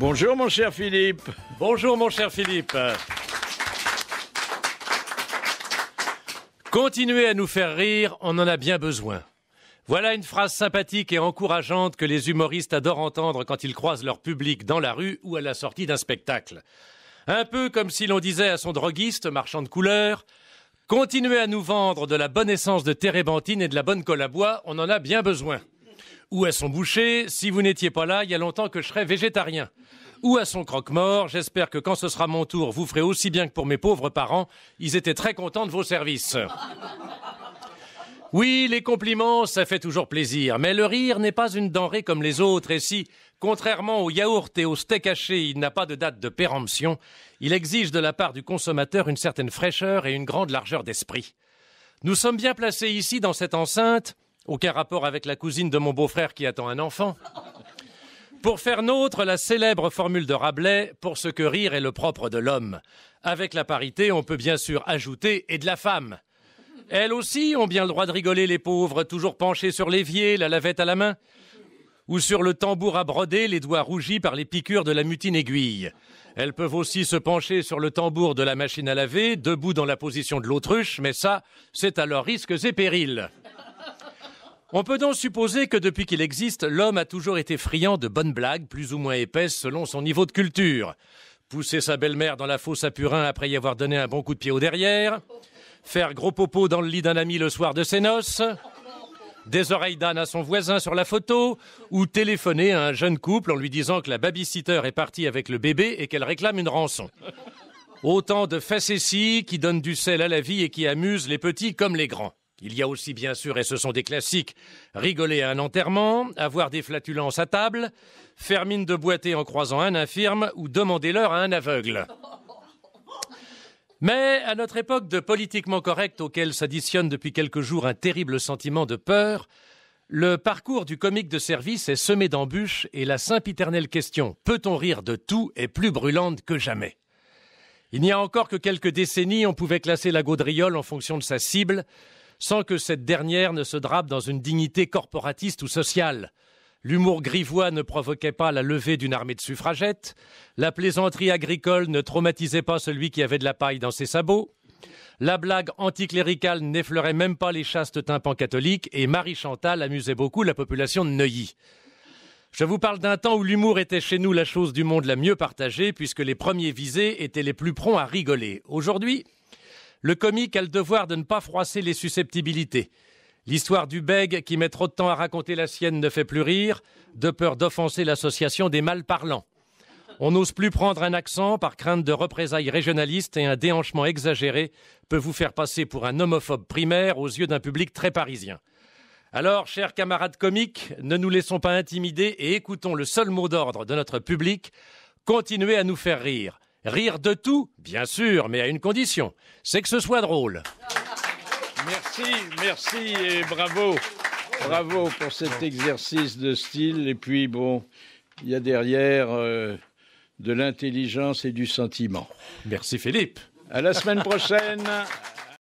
Bonjour mon cher Philippe. Bonjour mon cher Philippe. Continuez à nous faire rire, on en a bien besoin. Voilà une phrase sympathique et encourageante que les humoristes adorent entendre quand ils croisent leur public dans la rue ou à la sortie d'un spectacle. Un peu comme si l'on disait à son droguiste, marchand de couleurs, Continuez à nous vendre de la bonne essence de térébenthine et de la bonne colle à bois, on en a bien besoin ou à son boucher, si vous n'étiez pas là, il y a longtemps que je serais végétarien. Ou à son croque-mort, j'espère que quand ce sera mon tour, vous ferez aussi bien que pour mes pauvres parents, ils étaient très contents de vos services. Oui, les compliments, ça fait toujours plaisir, mais le rire n'est pas une denrée comme les autres, et si, contrairement au yaourt et au steak haché, il n'a pas de date de péremption, il exige de la part du consommateur une certaine fraîcheur et une grande largeur d'esprit. Nous sommes bien placés ici dans cette enceinte, aucun rapport avec la cousine de mon beau-frère qui attend un enfant. Pour faire nôtre la célèbre formule de Rabelais, pour ce que rire est le propre de l'homme. Avec la parité, on peut bien sûr ajouter et de la femme. Elles aussi ont bien le droit de rigoler, les pauvres, toujours penchées sur l'évier, la lavette à la main, ou sur le tambour à broder, les doigts rougis par les piqûres de la mutine aiguille. Elles peuvent aussi se pencher sur le tambour de la machine à laver, debout dans la position de l'autruche, mais ça, c'est à leurs risques et périls. On peut donc supposer que depuis qu'il existe, l'homme a toujours été friand de bonnes blagues, plus ou moins épaisses selon son niveau de culture. Pousser sa belle-mère dans la fosse à Purin après y avoir donné un bon coup de pied au derrière, faire gros popo dans le lit d'un ami le soir de ses noces, des oreilles d'âne à son voisin sur la photo, ou téléphoner à un jeune couple en lui disant que la babysitter est partie avec le bébé et qu'elle réclame une rançon. Autant de facéties qui donnent du sel à la vie et qui amusent les petits comme les grands. Il y a aussi, bien sûr, et ce sont des classiques, rigoler à un enterrement, avoir des flatulences à table, faire mine de boiter en croisant un infirme ou demander l'heure à un aveugle. Mais à notre époque de politiquement correct auquel s'additionne depuis quelques jours un terrible sentiment de peur, le parcours du comique de service est semé d'embûches et la éternelle question peut-on rire de tout est plus brûlante que jamais. Il n'y a encore que quelques décennies, on pouvait classer la gaudriole en fonction de sa cible sans que cette dernière ne se drape dans une dignité corporatiste ou sociale. L'humour grivois ne provoquait pas la levée d'une armée de suffragettes, la plaisanterie agricole ne traumatisait pas celui qui avait de la paille dans ses sabots, la blague anticléricale n'effleurait même pas les chastes tympans catholiques et Marie Chantal amusait beaucoup la population de Neuilly. Je vous parle d'un temps où l'humour était chez nous la chose du monde la mieux partagée puisque les premiers visés étaient les plus prompts à rigoler. Aujourd'hui, le comique a le devoir de ne pas froisser les susceptibilités. L'histoire du bègue qui met trop de temps à raconter la sienne ne fait plus rire, de peur d'offenser l'association des parlants. On n'ose plus prendre un accent par crainte de représailles régionalistes et un déhanchement exagéré peut vous faire passer pour un homophobe primaire aux yeux d'un public très parisien. Alors, chers camarades comiques, ne nous laissons pas intimider et écoutons le seul mot d'ordre de notre public, continuez à nous faire rire. Rire de tout, bien sûr, mais à une condition, c'est que ce soit drôle. Merci, merci et bravo. Bravo pour cet exercice de style. Et puis, bon, il y a derrière euh, de l'intelligence et du sentiment. Merci Philippe. À la semaine prochaine.